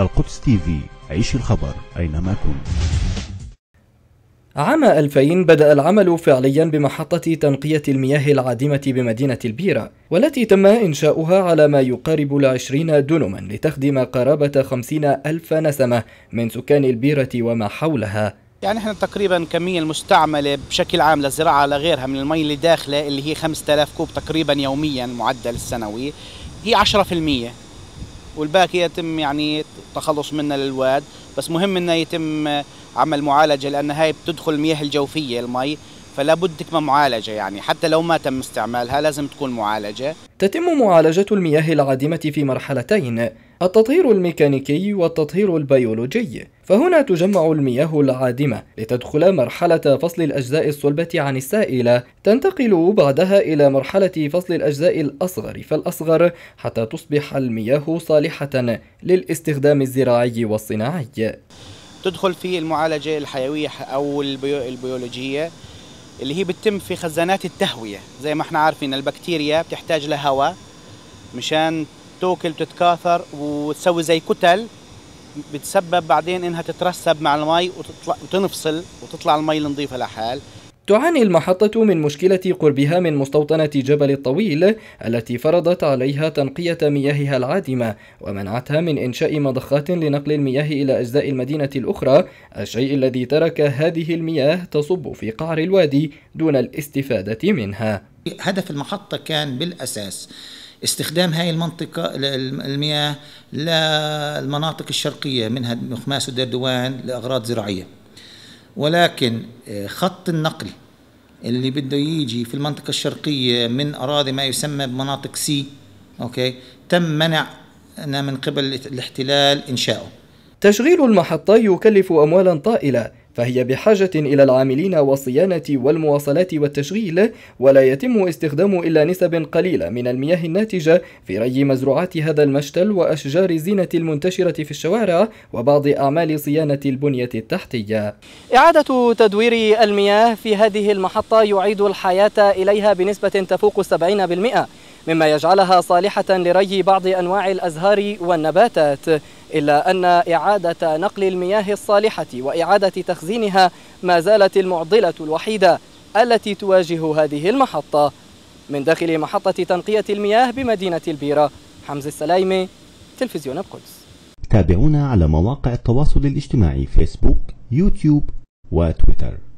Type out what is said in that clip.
القدس تي في عيش الخبر أينما كنت عام 2000 بدأ العمل فعليا بمحطة تنقية المياه العادمة بمدينة البيرة والتي تم إنشاؤها على ما يقارب العشرين دونما لتخدم قرابة خمسين ألف نسمة من سكان البيرة وما حولها يعني احنا تقريبا كمية المستعملة بشكل عام للزراعة لغيرها من المي اللي داخلة اللي هي 5000 كوب تقريبا يوميا معدل السنوي هي 10% والباقي يتم يعني التخلص منه للواد بس مهم انه يتم عمل معالجه لان هاي بتدخل المياه الجوفيه المي فلا بد من معالجة يعني حتى لو ما تم استعمالها لازم تكون معالجة تتم معالجة المياه العادمة في مرحلتين التطهير الميكانيكي والتطهير البيولوجي فهنا تجمع المياه العادمة لتدخل مرحلة فصل الأجزاء الصلبة عن السائلة تنتقل بعدها إلى مرحلة فصل الأجزاء الأصغر فالأصغر حتى تصبح المياه صالحة للاستخدام الزراعي والصناعي تدخل في المعالجة الحيوية أو البيولوجية اللي هي بتتم في خزانات التهوية زي ما احنا عارفين البكتيريا بتحتاج لهواء مشان بتوكل بتتكاثر وتسوي زي كتل بتسبب بعدين انها تترسب مع المي وتطلع وتنفصل وتطلع المي النظيفه لحال تعاني المحطة من مشكلة قربها من مستوطنة جبل الطويل التي فرضت عليها تنقية مياهها العادمة ومنعتها من إنشاء مضخات لنقل المياه إلى أجزاء المدينة الأخرى الشيء الذي ترك هذه المياه تصب في قعر الوادي دون الاستفادة منها هدف المحطة كان بالأساس استخدام هاي المنطقة المياه للمناطق الشرقية منها مخماس ودردوان لأغراض زراعية ولكن آه، خط النقل اللي بده يجي في المنطقة الشرقية من أراضي ما يسمى بمناطق سي أوكي تم منعنا من قبل الاحتلال إنشاؤه تشغيل المحطة يكلف أموالا طائلة فهي بحاجة إلى العاملين والصيانة والمواصلات والتشغيل ولا يتم استخدام إلا نسب قليلة من المياه الناتجة في ري مزروعات هذا المشتل وأشجار الزينة المنتشرة في الشوارع وبعض أعمال صيانة البنية التحتية إعادة تدوير المياه في هذه المحطة يعيد الحياة إليها بنسبة تفوق 70% مما يجعلها صالحة لري بعض أنواع الأزهار والنباتات إلا أن إعادة نقل المياه الصالحة وإعادة تخزينها ما زالت المعضلة الوحيدة التي تواجه هذه المحطة من داخل محطة تنقية المياه بمدينة البيرة حمزة السلايمي تلفزيون القدس تابعونا على مواقع التواصل الاجتماعي فيسبوك يوتيوب وتويتر